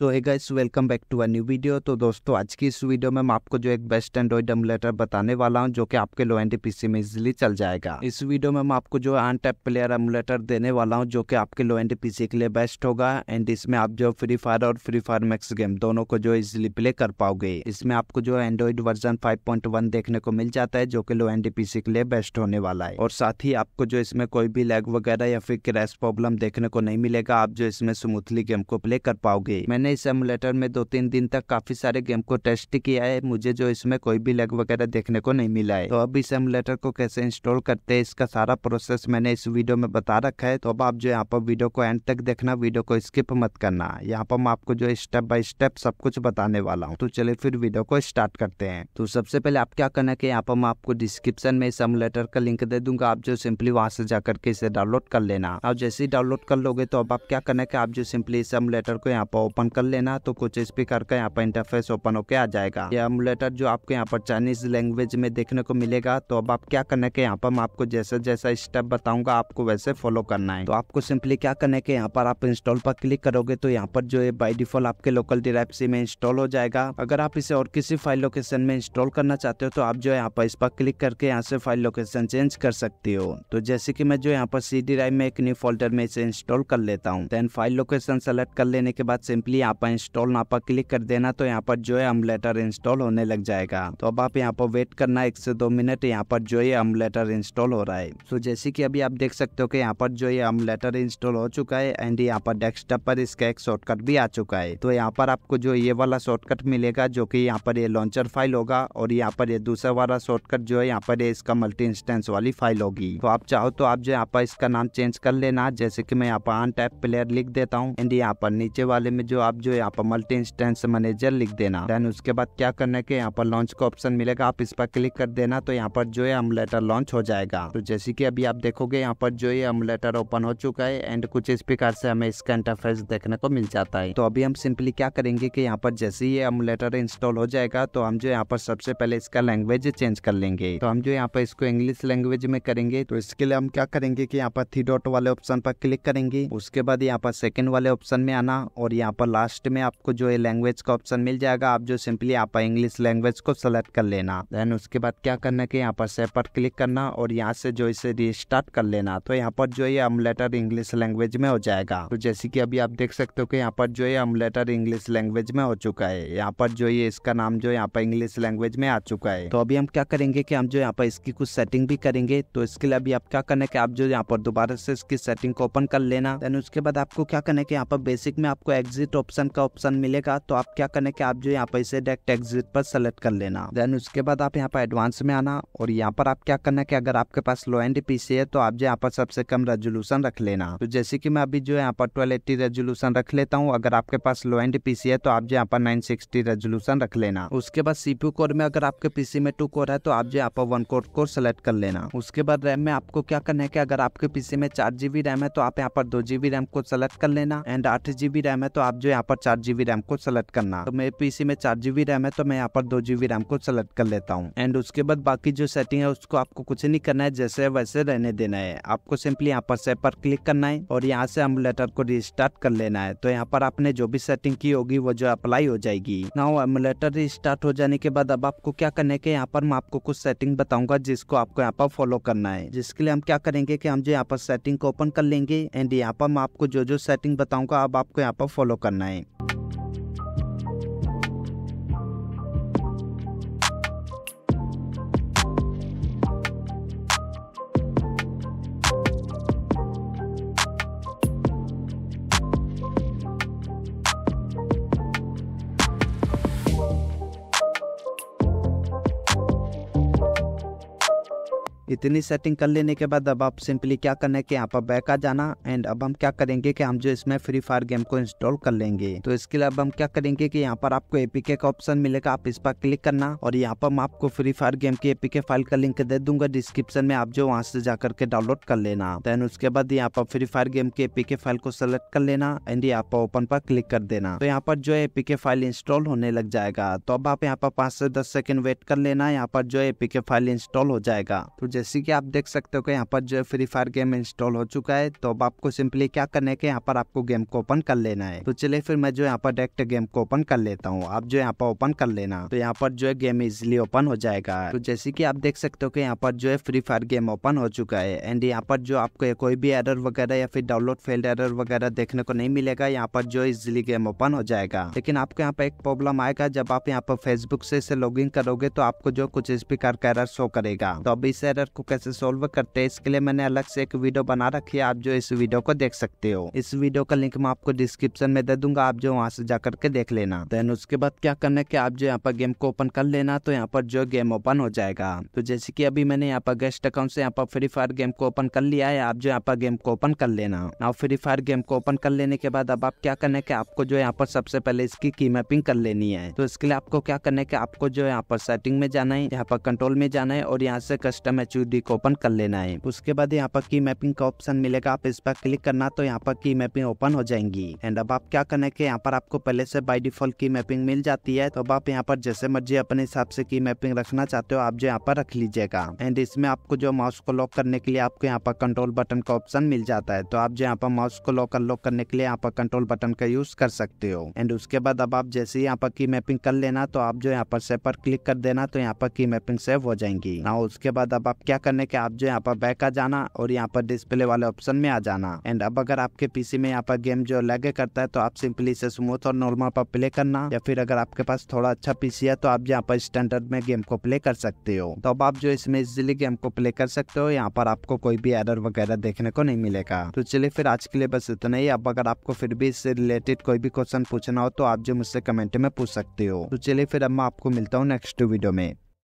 तो एक guys welcome back to a new video तो दोस्तों आज की इस वीडियो में मैं आपको जो एक बेस्ट एंड्रॉइड एमुलेटर बताने वाला हूं जो कि आपके लो एंड पीसी में इजीली चल जाएगा इस वीडियो में मैं आपको जो अन टैप प्लेयर एमुलेटर देने वाला हूं जो कि आपके लो एंड पीसी के लिए बेस्ट होगा एंड इसमें आप जो फ्री फायर और फ्री फायर मैक्स गेम दोनों को जो इजिली प्ले कर पाओगे इसमें आपको जो एंड्रॉइड वर्जन फाइव देखने को मिल जाता है जो की लो एंड पीसी के लिए बेस्ट होने वाला है और साथ ही आपको जो इसमें कोई भी लैग वगैरह या फिर क्रैश प्रॉब्लम देखने को नहीं मिलेगा आप जो इसमें स्मूथली गेम को प्ले कर पाओगे मैंने मैंने इस एमुलेटर में दो तीन दिन तक काफ़ी सारे गेम को टेस्ट किया है मुझे जो इसमें कोई भी लग वगैरह देखने को नहीं मिला है तो अब इस एमुलेटर को कैसे इंस्टॉल करते हैं इसका सारा प्रोसेस मैंने इस वीडियो में बता रखा है तो अब आप जो यहाँ पर वीडियो को एंड तक देखना वीडियो को स्किप मत करना यहाँ पर मैं आपको जो स्टेप बाय स्टेप सब कुछ बताने वाला हूँ तो चलिए फिर वीडियो को स्टार्ट करते हैं तो सबसे पहले आप क्या करना है यहाँ पर मैं आपको डिस्क्रिप्शन में इस एमुलेटर का लिंक दे दूंगा आप जो सिंपली वहाँ से जाकर के इसे डाउनलोड कर लेना आप जैसे ही डाउनलोड कर लोगे तो अब आप क्या करना है आप जो सिंपली इस एमुलेटर को यहाँ पर ओपन कर लेना तो कुछ इस पे का यहाँ पर इंटरफेस ओपन होकर आ जाएगा ये एमुलेटर जो आपको यहाँ पर चाइनीज लैंग्वेज में देखने को मिलेगा तो अब आप क्या करने के यहाँ पर मैं आपको जैसा जैसा स्टेप बताऊंगा आपको वैसे फॉलो करना है तो आपको सिंपली क्या करने के यहाँ पर आप इंस्टॉल पर क्लिक करोगे तो यहाँ पर जो है बाई डिफॉल्ट आपके लोकल डिराइपसी में इंस्टॉल हो जाएगा अगर आप इसे और किसी फाइल लोकेशन में इंस्टॉल करना चाहते हो तो आप जो है यहाँ पर इस पर क्लिक करके यहाँ से फाइल लोकेशन चेंज कर सकते हो तो जैसे की मैं जो यहाँ पर सी ड्राइव में एक न्यू फोल्डर में इसे इंस्टॉल कर लेता हूँ देन फाइल लोकेशन सेलेक्ट कर लेने के बाद सिंपली यहाँ पर इंस्टॉल यहाँ पर क्लिक कर देना तो यहाँ पर जो है अमलेटर इंस्टॉल होने लग जाएगा तो अब आप यहाँ पर वेट करना एक से दो मिनट यहाँ पर जो है अमलेटर इंस्टॉल हो रहा है तो जैसे की अभी आप देख सकते हो की यहाँ पर जो है अमलेटर इंस्टॉल हो चुका है एंड यहाँ पर डेस्कटॉप पर इसका एक शॉर्टकट भी आ चुका है तो यहाँ पर आपको जो ये वाला शॉर्टकट मिलेगा जो की यहाँ पर ये लॉन्चर फाइल होगा और यहाँ पर ये दूसरा वाला शॉर्टकट जो है यहाँ पर ये इसका मल्टी इंस्टेंस वाली फाइल होगी तो आप चाहो तो आप जो यहाँ पर इसका नाम चेंज कर लेना जैसे कि मैं यहाँ पर आन टैप प्लेयर लिख देता हूँ एंड यहाँ पर नीचे वाले में जो आप आप जो यहाँ पर मल्टी इंस्टेंस मैनेजर लिख देना देन उसके बाद क्या करने के यहाँ पर लॉन्च का ऑप्शन मिलेगा आप इस पर क्लिक कर देना तो यहाँ पर जो है अमलेटर लॉन्च हो जाएगा तो जैसे कि अभी आप देखोगे यहाँ पर जो है अमलेटर ओपन हो चुका है एंड कुछ इस प्रकार से हमें इसका इंटरफेस देखने को मिल जाता है तो अभी हम सिंपली क्या करेंगे की यहाँ पर जैसे ही ये अमलेटर इंस्टॉल हो जाएगा तो हम जो यहाँ पर सबसे पहले इसका लैंग्वेज चेंज कर लेंगे तो हम जो यहाँ पर इसको इंग्लिश लैंग्वेज में करेंगे तो इसके लिए हम क्या करेंगे कि यहाँ पर थ्री डॉट वाले ऑप्शन पर क्लिक करेंगे उसके बाद यहाँ पर सेकेंड वाले ऑप्शन में आना और यहाँ पर लास्ट लास्ट में आपको जो है लैंग्वेज का ऑप्शन मिल जाएगा आप जो सिंपली आप इंग्लिश लैंग्वेज को सेलेक्ट कर लेना देन उसके बाद क्या करना कि यहाँ पर सेव पर क्लिक करना और यहाँ से जो इसे रिस्टार्ट कर लेना तो यहाँ पर जो है अमलेटर इंग्लिश लैंग्वेज में हो जाएगा तो जैसे कि अभी आप देख सकते हो कि यहाँ पर जो है अमलेटर इंग्लिश लैंग्वेज में हो चुका है यहाँ पर जो ये इसका नाम जो यहाँ पर इंग्लिश लैंग्वेज में आ चुका है तो अभी हम क्या करेंगे की हम जो यहाँ पर इसकी कुछ सेटिंग भी करेंगे तो इसके लिए अभी आप क्या करना की आप जो यहाँ पर दोबारा से इसकी सेटिंग को ओपन कर लेना देन उसके बाद आपको क्या करना है की यहाँ पर बेसिक में आपको एग्जिट ऑप्शन ऑप्शन का ऑप्शन मिलेगा तो आप क्या करने के आप जो यहाँ पर इसे डायरेक्ट एग्जिट पर सेलेक्ट कर लेना देन उसके बाद आप यहाँ पर एडवांस में आना और यहाँ पर आप क्या करना कि अगर आपके पास लो एंड पीसी है तो आप जो यहाँ पर सबसे कम रेजोल्यूशन रख लेना तो जैसे कि मैं अभी जो यहाँ पर ट्वेल्व एट्टी रेजोल्यूशन रख लेता हूँ अगर आपके पास लो एंड पीसी है तो आप जो यहाँ पर नाइन सिक्सटी रेजोल्यूशन रख लेना उसके बाद सीपी कोर में अगर आपके पीसी में टू कोर है तो आप जो यहाँ पर वन कोर कोर सेलेक्ट कर लेना उसके बाद रैम में आपको क्या करना है की अगर आपके पीसी में चार जीबी रैम है तो आप यहाँ पर दो जीबी रैम को सेलेक्ट कर लेना एंड आठ जीबी रैम है तो आप जो यहाँ पर चार जीबी रैम को सेलेक्ट करना तो मेरे पीसी में चार जीबी रैम है तो मैं यहाँ पर दो जीबी रैम को सेलेक्ट कर लेता हूँ एंड उसके बाद बाकी जो सेटिंग है उसको आपको कुछ नहीं करना है जैसे वैसे रहने देना है आपको सिंपली यहाँ पर से पर क्लिक करना है और यहाँ से एमुलेटर को रिस्टार्ट कर लेना है तो यहाँ पर आपने जो भी सेटिंग की होगी वो जो अप्लाई हो जाएगी ना एमुलेटर रिस्टार्ट हो जाने के बाद अब आपको क्या करने के यहाँ पर मैं आपको कुछ सेटिंग बताऊंगा जिसको आपको यहाँ पर फॉलो करना है जिसके लिए हम क्या करेंगे की हम जो यहाँ पर सेटिंग को ओपन कर लेंगे एंड यहाँ पर मैं आपको जो जो सेटिंग बताऊंगा अब आपको यहाँ पर फॉलो करना है night. इतनी सेटिंग कर लेने के बाद अब आप सिंपली क्या करना है कि यहाँ पर बैक आ जाना एंड अब हम क्या करेंगे कि हम जो इसमें फ्री फायर गेम को इंस्टॉल कर लेंगे तो इसके लिए अब हम क्या करेंगे कि यहाँ पर आपको एपीके का ऑप्शन मिलेगा आप इस पर क्लिक करना और यहाँ पर मैं आपको फ्री फायर गेम की एपीके फाइल का लिंक दे दूंगा डिस्क्रिप्शन में आप जो वहाँ से जाकर के डाउनलोड कर लेना देन उसके बाद यहाँ पर फ्री फायर गेम की एपीके फाइल को सेलेक्ट कर लेना एंड यहाँ पर ओपन पर क्लिक कर देना तो यहाँ पर जो है एपीके फाइल इंस्टॉल होने लग जाएगा तो अब आप यहाँ पर पांच से दस सेकेंड वेट कर लेना यहाँ पर जो है एपीके फाइल इंस्टॉल हो जाएगा तो जैसे जैसे कि आप देख सकते हो कि यहाँ पर जो फ्री फायर गेम इंस्टॉल हो चुका है तो अब आपको सिंपली क्या करने है कि यहाँ पर आपको गेम को ओपन कर लेना है तो चलिए फिर मैं जो यहाँ पर डायरेक्ट गेम को ओपन कर लेता हूँ आप जो यहाँ पर ओपन कर लेना तो यहाँ पर जो है गेम इजिली ओपन हो जाएगा तो जैसे की आप देख सकते हो कि यहाँ पर जो है फ्री फायर गेम ओपन हो चुका है एंड यहाँ पर जो आपको कोई भी एरर वगैरह या फिर डाउनलोड फेल्ड एरर वगैरह देखने को नहीं मिलेगा यहाँ पर जो इजिली गेम ओपन हो जाएगा लेकिन आपको यहाँ पर एक प्रॉब्लम आएगा जब आप यहाँ पर फेसबुक से लॉग लॉग करोगे तो आपको जो कुछ इस प्रकार का एरर शो करेगा तो अब इस एरर एरर को कैसे सॉल्व करते हैं इसके लिए मैंने अलग से एक वीडियो बना रखी है आप जो इस वीडियो को देख सकते हो इस वीडियो का लिंक मैं आपको डिस्क्रिप्शन में दे दूंगा आप जो वहाँ से जा करके देख लेना देन उसके बाद क्या करना है की आप जो यहाँ पर गेम को ओपन कर लेना तो यहाँ पर जो गेम ओपन हो जाएगा तो जैसे की अभी मैंने यहाँ पर गेस्ट अकाउंट से यहाँ पर फ्री फायर गेम को ओपन कर लिया है आप जो यहाँ पर गेम को ओपन कर लेना और फ्री फायर गेम को ओपन कर लेने के बाद अब आप क्या करना है आपको जो यहाँ पर सबसे पहले इसकी की मैपिंग कर लेनी है तो इसके लिए आपको क्या करना है आपको जो यहाँ पर सेटिंग में जाना है यहाँ पर कंट्रोल में जाना है और यहाँ से कस्टम एच एचयूडी को ओपन कर लेना है उसके बाद यहाँ पर की मैपिंग का ऑप्शन मिलेगा आप इस पर क्लिक करना तो यहाँ पर की मैपिंग ओपन हो जाएंगी एंड अब आप क्या करना है यहाँ पर आपको पहले से बाई डिफॉल्ट की मैपिंग मिल जाती है तो अब आप यहाँ पर जैसे मर्जी अपने हिसाब से की मैपिंग रखना चाहते हो आप जो यहाँ पर रख लीजिएगा एंड इसमें आपको जो माउस को लॉक करने के लिए आपको यहाँ पर कंट्रोल बटन का ऑप्शन मिल जाता है तो आप जो यहाँ पर माउस को लॉक अनलॉक करने के लिए यहाँ पर कंट्रोल बटन का यूज कर सकते हो एंड उसके बाद अब आप जैसे यहाँ पर की मैपिंग कर लेना तो आप जो यहाँ पर सेव पर क्लिक कर देना तो यहाँ पर की मैपिंग सेव हो जाएंगी ना उसके बाद अब आप क्या करने के आप जो यहाँ पर बैक आ जाना और यहाँ पर डिस्प्ले वाले ऑप्शन में आ जाना एंड अब अगर आपके पीसी में यहाँ पर गेम जो लगे करता है तो आप सिंपली इसे स्मूथ और नॉर्मल पर प्ले करना या फिर अगर आपके पास थोड़ा अच्छा पीसी है तो आप यहाँ पर स्टैंडर्ड में गेम को प्ले कर सकते हो तो अब आप जो इसमें इजिली गेम को प्ले कर सकते हो यहाँ पर आपको कोई भी एरर वगैरह देखने को नहीं मिलेगा तो चलिए फिर आज के लिए बस इतना ही अब अगर आपको फिर भी इससे रिलेटेड कोई भी क्वेश्चन पूछना हो तो आप जो मुझसे कमेंट में पूछ सकते हो तो चलिए फिर अब मैं आपको मिलता हूँ नेक्स्ट वीडियो में